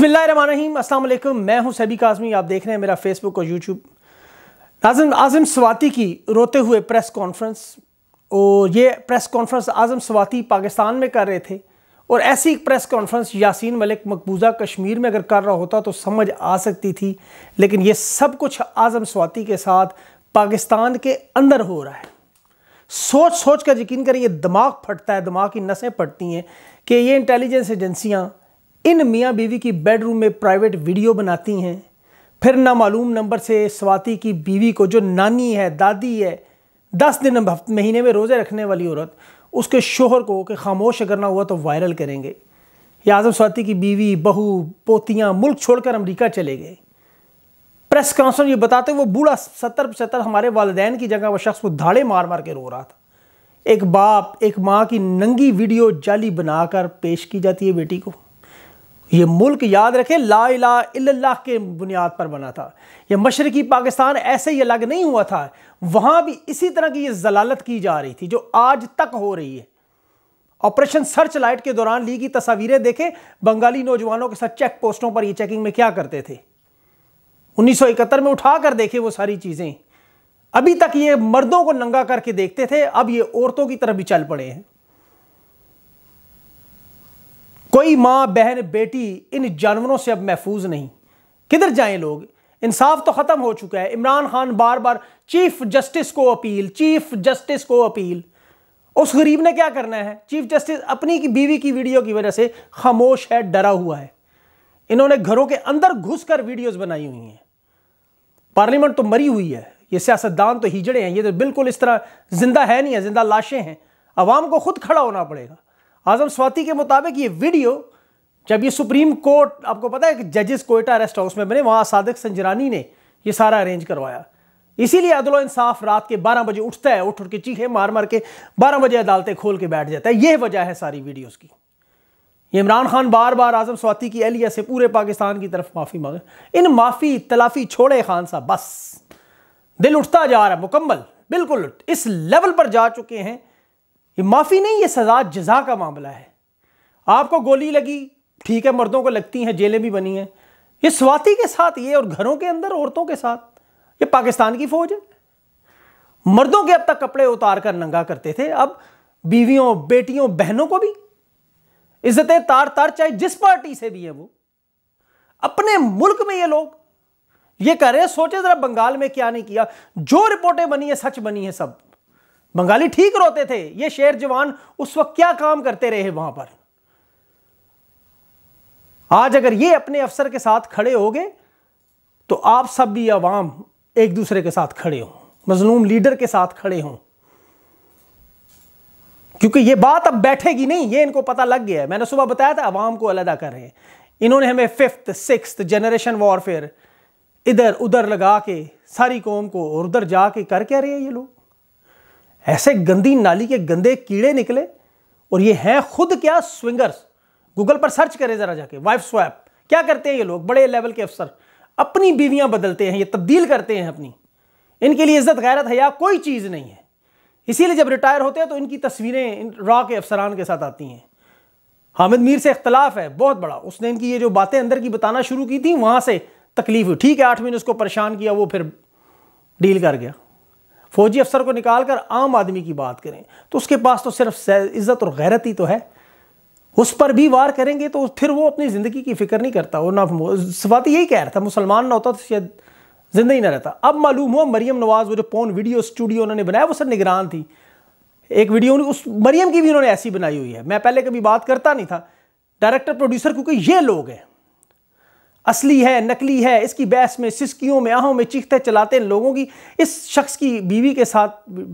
बिस्मिल्लाम अस्सलाम मैं हूं सभी काजमी आप देख रहे हैं मेरा फेसबुक और यूट्यूब आज़म आज़म स्वाति की रोते हुए प्रेस कॉन्फ्रेंस और ये प्रेस कॉन्फ्रेंस आज़म स्वाति पाकिस्तान में कर रहे थे और ऐसी प्रेस कॉन्फ्रेंस यासीन मलिक मकबूजा कश्मीर में अगर कर रहा होता तो समझ आ सकती थी लेकिन ये सब कुछ आज़म स्वाति के साथ पाकिस्तान के अंदर हो रहा है सोच सोच कर यकीन करें ये दिमाग फटता है दिमाग की नसें फटती हैं कि ये इंटेलिजेंस एजेंसियाँ इन मियाँ बीवी की बेडरूम में प्राइवेट वीडियो बनाती हैं फिर नामालूम नंबर से स्वाति की बीवी को जो नानी है दादी है दस दिन महीने में रोज़े रखने वाली औरत उसके शोहर को कि खामोश अगर ना हुआ तो वायरल करेंगे या आज़म स्वाति की बीवी बहू पोतियाँ मुल्क छोड़कर अमेरिका चले गए प्रेस कॉन्फ्रेंस ये बताते वो बूढ़ा सत्तर पचहत्तर हमारे वालदेन की जगह वो शख्स को धाड़े मार मार के रो रहा था एक बाप एक माँ की नंगी वीडियो जाली बनाकर पेश की जाती है बेटी को ये मुल्क याद रखे ला के बुनियाद पर बना था यह मशरकी पाकिस्तान ऐसे ही अलग नहीं हुआ था वहाँ भी इसी तरह की ये जलालत की जा रही थी जो आज तक हो रही है ऑपरेशन सर्च लाइट के दौरान ली गई तस्वीरें देखें बंगाली नौजवानों के साथ चेक पोस्टों पर ये चेकिंग में क्या करते थे 1971 में उठा कर देखे वो सारी चीज़ें अभी तक ये मर्दों को नंगा करके देखते थे अब ये औरतों की तरफ भी चल पड़े हैं कोई माँ बहन बेटी इन जानवरों से अब महफूज नहीं किधर जाएं लोग इंसाफ तो ख़त्म हो चुका है इमरान खान बार बार चीफ जस्टिस को अपील चीफ जस्टिस को अपील उस गरीब ने क्या करना है चीफ जस्टिस अपनी की बीवी की वीडियो की वजह से खामोश है डरा हुआ है इन्होंने घरों के अंदर घुस कर वीडियोज़ बनाई हुई हैं पार्लियामेंट तो मरी हुई है ये सियासतदान तो हिजड़े हैं ये तो बिल्कुल इस तरह जिंदा है नहीं है जिंदा लाशें हैं आवाम को खुद खड़ा होना पड़ेगा आजम स्वाति के मुताबिक ये वीडियो जब ये सुप्रीम कोर्ट आपको पता है कि जजेस कोयटा रेस्ट हाउस में बने वहाँ सादक संजरानी ने ये सारा अरेंज करवाया इसीलिए अदलो इंसाफ रात के 12 बजे उठता है उठ उठ के चीखे मार मार के 12 बजे अदालतें खोल के बैठ जाता है यह वजह है सारी वीडियोस की इमरान खान बार बार आजम स्वाति की एहलिया से पूरे पाकिस्तान की तरफ माफ़ी मांगे इन माफ़ी तलाफी छोड़े खान साहब बस दिल उठता जा रहा है मुकम्मल बिल्कुल इस लेवल पर जा चुके हैं ये माफ़ी नहीं ये सज़ा जजा का मामला है आपको गोली लगी ठीक है मर्दों को लगती हैं जेलें भी बनी हैं ये स्वाति के साथ ये और घरों के अंदर औरतों के साथ ये पाकिस्तान की फौज है मर्दों के अब तक कपड़े उतार कर नंगा करते थे अब बीवियों बेटियों बहनों को भी इज्जतें तार तार चाहे जिस पार्टी से भी है वो अपने मुल्क में ये लोग ये कह रहे हैं सोचे जरा बंगाल में क्या नहीं किया जो रिपोर्टें बनी है सच बनी है सब बंगाली ठीक रोते थे ये शेर जवान उस वक्त क्या काम करते रहे वहां पर आज अगर ये अपने अफसर के साथ खड़े हो गए तो आप सब भी अवाम एक दूसरे के साथ खड़े हों मजलूम लीडर के साथ खड़े हों क्योंकि ये बात अब बैठेगी नहीं ये इनको पता लग गया है मैंने सुबह बताया था अवाम को अलहदा कर रहे हैं इन्होंने हमें फिफ्थ सिक्स जनरेशन वॉरफेयर इधर उधर लगा के सारी कौम को और उधर जाके कर क्या रहे हैं ये लोग ऐसे गंदी नाली के गंदे कीड़े निकले और ये हैं खुद क्या स्विंगर्स गूगल पर सर्च करें ज़रा जाके वाइफ स्वैप क्या करते हैं ये लोग बड़े लेवल के अफसर अपनी बीवियां बदलते हैं ये तब्दील करते हैं अपनी इनके लिए इज्जत गैरत है या कोई चीज़ नहीं है इसीलिए जब रिटायर होते हैं तो इनकी तस्वीरें इन रॉ के अफसरान के साथ आती हैं हामिद मीर से इख्तलाफ है बहुत बड़ा उसने इनकी ये जो बातें अंदर की बताना शुरू की थी वहाँ से तकलीफ हुई ठीक है आठ मिनट उसको परेशान किया वो फिर डील कर गया फौजी अफसर को निकाल कर आम आदमी की बात करें तो उसके पास तो सिर्फ इज़्ज़त और गैरत ही तो है उस पर भी वार करेंगे तो फिर वो अपनी ज़िंदगी की फिक्र नहीं करता और ना सफात यही कह रहा था मुसलमान ना होता तो शायद जिंदा ही ना रहता अब मालूम हुआ मरीम नवाज़ वो जो पौन वीडियो स्टूडियो उन्होंने बनाया वो सर निगरान थी एक वीडियो उस मरीम की भी उन्होंने ऐसी बनाई हुई है मैं पहले कभी बात करता नहीं था डायरेक्टर प्रोड्यूसर क्योंकि ये लोग हैं असली है नकली है इसकी बहस में सिस्कियों में आहों में चीखते चलाते लोगों की इस शख्स की बीवी के साथ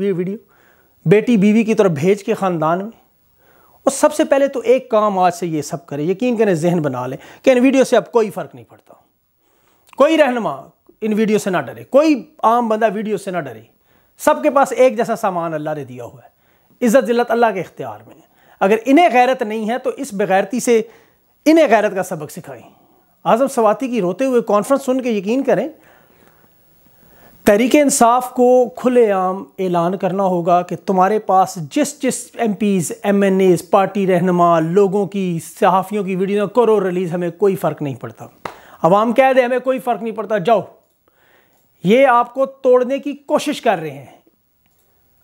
वीडियो बेटी बीवी की तरफ भेज के ख़ानदान में और सबसे पहले तो एक काम आज से ये सब करें यकीन करें जहन बना लें कि इन वीडियो से अब कोई फ़र्क नहीं पड़ता कोई रहनमा इन वीडियो से ना डरे कोई आम बंदा वीडियो से ना डरे सबके पास एक जैसा सामान अल्लाह ने दिया हुआ है इज़्ज़त जिल्लत अल्लाह के इख्तियार में है अगर इन्हें गैरत नहीं है तो इस बगैरती से इन्हें गैरत का सबक सिखाएं आज़म सवाती की रोते हुए कॉन्फ्रेंस सुन के यकीन करें तरीके इंसाफ को खुलेआम ऐलान करना होगा कि तुम्हारे पास जिस जिस M Ps M N As party रहनमा लोगों की सहाफ़ियों की वीडियो करो रिलीज़ हमें कोई फ़र्क नहीं पड़ता अवाम कह दे हमें कोई फ़र्क नहीं पड़ता जाओ ये आपको तोड़ने की कोशिश कर रहे हैं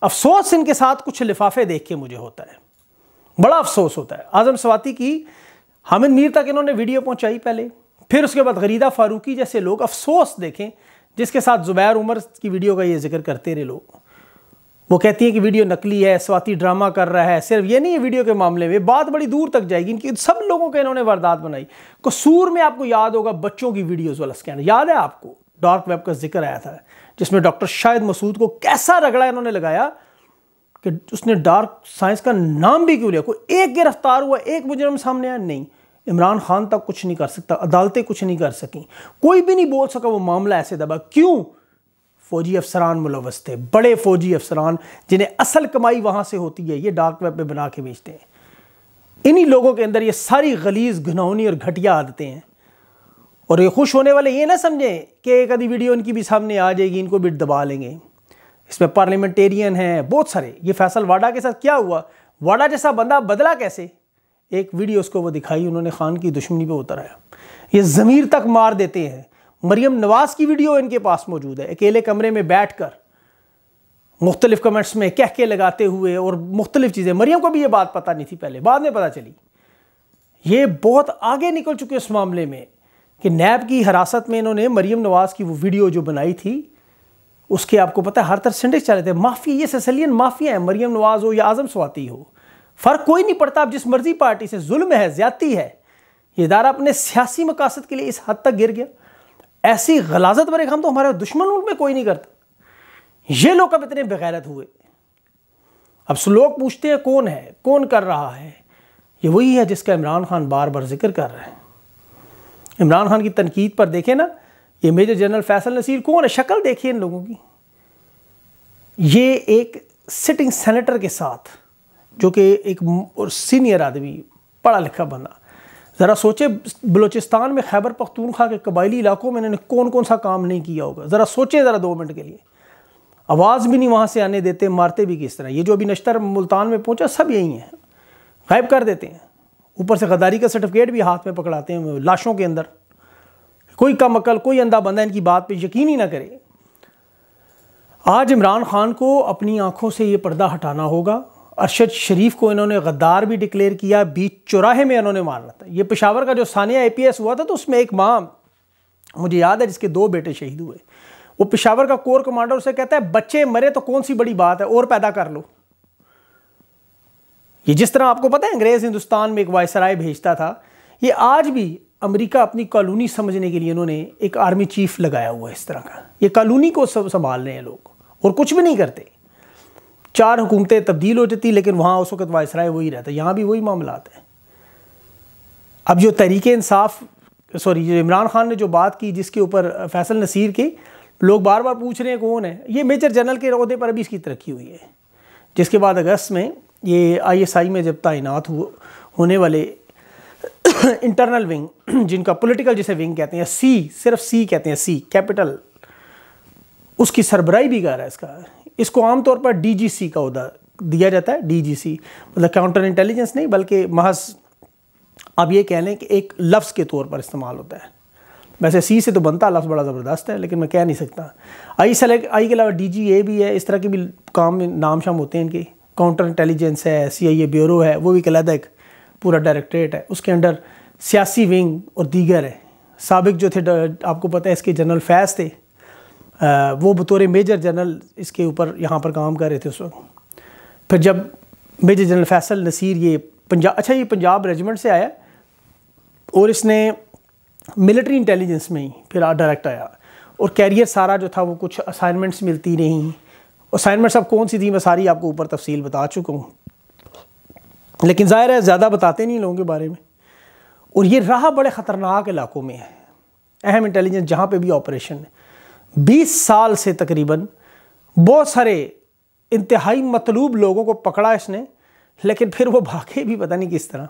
अफसोस इनके साथ कुछ लिफाफे देख के मुझे होता है बड़ा अफसोस होता है आज़म सवाती की हामिद मीर तक इन्होंने वीडियो पहुंचाई पहले फिर उसके बाद गरीदा फारूकी जैसे लोग अफसोस देखें जिसके साथ ज़ुबैर उमर की वीडियो का ये जिक्र करते रहे लोग वो कहती हैं कि वीडियो नकली है स्वाति ड्रामा कर रहा है सिर्फ ये नहीं है वीडियो के मामले में बात बड़ी दूर तक जाएगी इनकी सब लोगों के इन्होंने वारदात बनाई कसूर में आपको याद होगा बच्चों की वीडियोज़ वाला स्कैन याद है आपको डार्क वेब का जिक्र आया था जिसमें डॉक्टर शाहिद मसूद को कैसा रगड़ा इन्होंने लगाया कि उसने डार्क साइंस का नाम भी क्यों लिया कोई एक गिरफ्तार हुआ एक मुजरम सामने आया नहीं इमरान खान तक कुछ नहीं कर सकता अदालतें कुछ नहीं कर सकें कोई भी नहीं बोल सका वो मामला ऐसे दबा क्यों फौजी अफसरान मुलवस थे बड़े फौजी अफसरान जिन्हें असल कमाई वहाँ से होती है ये डार्क वेब पे बना के बेचते हैं इन्हीं लोगों के अंदर ये सारी गलीज घनौनी और घटिया आदतें हैं और ये खुश होने वाले ये ना समझें कि एक आधी वीडियो इनकी भी सामने आ जाएगी इनको भी दबा लेंगे इसमें पार्लियामेंटेरियन हैं बहुत सारे ये फैसल वाडा के साथ क्या हुआ वाडा जैसा बंदा बदला कैसे एक वीडियो उसको वो दिखाई उन्होंने खान की दुश्मनी पे उतराया ये ज़मीर तक मार देते हैं मरियम नवाज की वीडियो इनके पास मौजूद है अकेले कमरे में बैठ कर मुख्तलिफ कमेंट्स में कह के लगाते हुए और मुख्तलिफ चीज़ें मरियम को भी ये बात पता नहीं थी पहले बाद में पता चली ये बहुत आगे निकल चुके हैं इस मामले में कि नैब की हिरासत में इन्होंने मरियम नवाज की वो वीडियो जो बनाई थी उसके आपको पता है हर तरफ सेंडेक्स चले थे माफिया ये ससलियन माफिया है मरियम नवाज हो या आज़म स्वाती हो फ़र्क कोई नहीं पड़ता आप जिस मर्जी पार्टी से जुल्म है ज्यादती है ये इदारा अपने सियासी मकासद के लिए इस हद तक गिर गया ऐसी गलाजत भरे काम तो हमारे दुश्मन मुल्क में कोई नहीं करता ये लोग अब इतने बेगैरत हुए अब लोग पूछते हैं कौन है कौन कर रहा है ये वही है जिसका इमरान खान बार बार जिक्र कर रहे हैं इमरान खान की तनकीद पर देखे ना ये मेजर जनरल फैसल नसीर कौन है शक्ल देखिए इन लोगों की ये एक सिटिंग सेनेटर के साथ जो कि एक सीनियर आदमी पढ़ा लिखा बंदा ज़रा सोचे बलोचिस्तान में खैबर पख्तूनखा के कबायली इलाकों में इन्होंने कौन कौन सा काम नहीं किया होगा ज़रा सोचे ज़रा दो मिनट के लिए आवाज़ भी नहीं वहाँ से आने देते मारते भी किस तरह ये जो अभी नश्तर मुल्तान में पहुँचा सब यही हैं गायब कर देते हैं ऊपर से गदारी का सर्टिफिकेट भी हाथ में पकड़ाते हैं लाशों के अंदर कोई कम अकल कोई अंधा बंदा इनकी बात पर यकीन ही ना करे आज इमरान खान को अपनी आंखों से ये पर्दा हटाना होगा अरशद शरीफ को इन्होंने गद्दार भी डिक्लेयर किया बीच चौराहे में इन्होंने मारना था ये पेशावर का जो सानिया ए हुआ था तो उसमें एक माँ मुझे याद है जिसके दो बेटे शहीद हुए वो पेशावर का कोर कमांडर उसे कहता है बच्चे मरे तो कौन सी बड़ी बात है और पैदा कर लो ये जिस तरह आपको पता है अंग्रेज़ हिंदुस्तान में एक वायसराय भेजता था ये आज भी अमेरिका अपनी कॉलोनी समझने के लिए उन्होंने एक आर्मी चीफ लगाया हुआ है इस तरह का ये कॉलोनी को संभाल रहे हैं लोग और कुछ भी नहीं करते चार हुकूमतें तब्दील हो जाती लेकिन वहाँ उस वक्त वायसराय वही रहता है यहाँ भी वही मामला हैं अब जो तरीके इंसाफ सॉरी जो इमरान खान ने जो बात की जिसके ऊपर फैसल नसीर की लोग बार बार पूछ रहे हैं कौन है ये मेजर जनरल के अहदे पर अभी इसकी तरक्की हुई है जिसके बाद अगस्त में ये आईएसआई में जब तैनात हुए होने वाले इंटरनल विंग जिनका पॉलिटिकल जिसे विंग कहते हैं सी सिर्फ सी कहते हैं सी कैपिटल उसकी सरबराही भी कर रहा है इसका इसको आमतौर पर डीजीसी का उदा दिया जाता है डीजीसी मतलब काउंटर इंटेलिजेंस नहीं बल्कि महज आप ये कह लें कि एक लफ्ज़ के तौर पर इस्तेमाल होता है वैसे सी से तो बनता लफ्ज़ बड़ा ज़बरदस्त है लेकिन मैं कह नहीं सकता आई से आई के अलावा डी जी ए भी है इस तरह के भी काम नाम शाम होते हैं इनके काउंटर इंटेलिजेंस है सी आई ए ब्यूरो है वो भी कलहदा एक पूरा डायरेक्टरेट है उसके अंडर सियासी विंग और दीगर है सबक जो थे आपको पता है इसके जनरल फैज़ थे वो बतौर मेजर जनरल इसके ऊपर यहाँ पर काम कर रहे थे उस वक्त फिर जब मेजर जनरल फैसल नसीर ये पंजाब अच्छा ये पंजाब रेजिमेंट से आया और इसने मिलिट्री इंटेलिजेंस में ही फिर डायरेक्ट आया और कैरियर सारा जो था वो कुछ असाइनमेंट्स मिलती नहीं असाइनमेंट्स अब कौन सी थी मैं सारी आपको ऊपर तफसील बता चुका हूँ लेकिन ज़ाहिर है ज़्यादा बताते नहीं लोगों के बारे में और ये रहा बड़े ख़तरनाक इलाकों में है अहम इंटेलिजेंस जहाँ पे भी ऑपरेशन है 20 साल से तकरीबन बहुत सारे इंतहाई मतलूब लोगों को पकड़ा इसने लेकिन फिर वो भागे भी पता नहीं किस तरह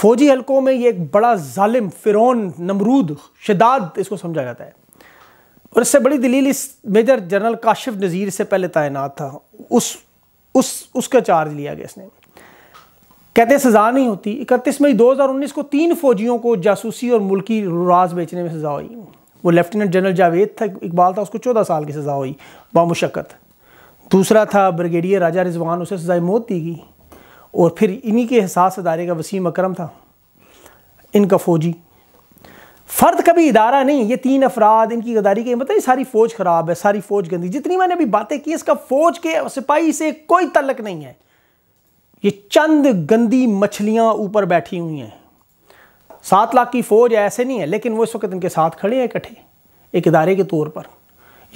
फौजी हलकों में ये एक बड़ा जालिम फिरौन नमरूद शिदाद इसको समझा जाता है और इससे बड़ी दलील इस मेजर जनरल काशिफ नज़ीर से पहले तैनात था उस उस उसका चार्ज लिया गया इसने कहते सज़ा नहीं होती इकतीस मई 2019 को तीन फौजियों को जासूसी और मुल्की राज बेचने में सज़ा हुई वो लेफ्टिनेंट जनरल जावेद था इकबाल था उसको चौदह साल की सज़ा हुई बामुशक्क़त दूसरा था ब्रिगेडियर राजा रिजवान उसे सज़ाए मौत दी गई और फिर इन्हीं के एहसास अदारे का वसीम अक्रम था इनका फ़ौजी फ़र्द कभी इदारा नहीं ये तीन अफराद इनकी गदारी के मतलब सारी फ़ौज ख़राब है सारी फ़ौज गंदी जितनी मैंने अभी बातें की इसका फ़ौज के सिपाही से कोई तलक नहीं है ये चंद गंदी मछलियाँ ऊपर बैठी हुई हैं सात लाख की फ़ौज है ऐसे नहीं है लेकिन वो इस वक्त इनके साथ खड़े हैं इकट्ठे एक इदारे के तौर पर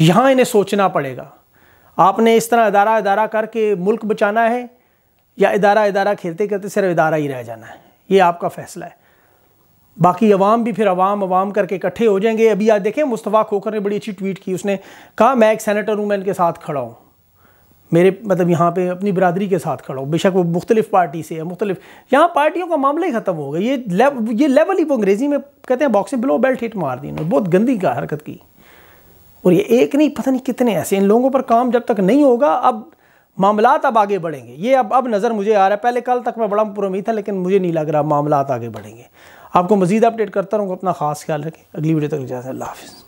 यहाँ इन्हें सोचना पड़ेगा आपने इस तरह इदारा इदारा करके मुल्क बचाना है या इदारा इदारा खेलते खेलते सिर्फ इदारा ही रह जाना है ये आपका फैसला है बाकी अवाम भी फिर अवाम अवाम करके इकट्ठे हो जाएंगे अभी आज देखें मुस्तफ़ा खोकर ने बड़ी अच्छी ट्वीट की उसने कहा मैं एक सैनिटर हूँ मैं इनके साथ खड़ा हूँ मेरे मतलब यहाँ पे अपनी बरदरी के साथ खड़ा हो बेशक वो मुख्तलिफ पार्टी से है मुख्तलिफ यहाँ पार्टियों का मामला ही ख़त्म हो गया ये लेव, ये लेवल ही वो अंग्रेज़ी में कहते हैं बॉक्सिंग बिलो बेल्ट हिट मार दी बहुत गंदी का हरकत की और ये एक नहीं पता नहीं कितने ऐसे इन लोगों पर काम जब तक नहीं होगा अब मामला अब आगे बढ़ेंगे ये अब अब नज़र मुझे आ रहा है पहले कल तक मैं बड़ा पुरमी था लेकिन मुझे नहीं लग रहा मामला आगे बढ़ेंगे आपको मजीद अपडेट करता रहूँगा अपना खास ख्याल रखें अगली वीडियो तक जाए अल्लाह हाफिज़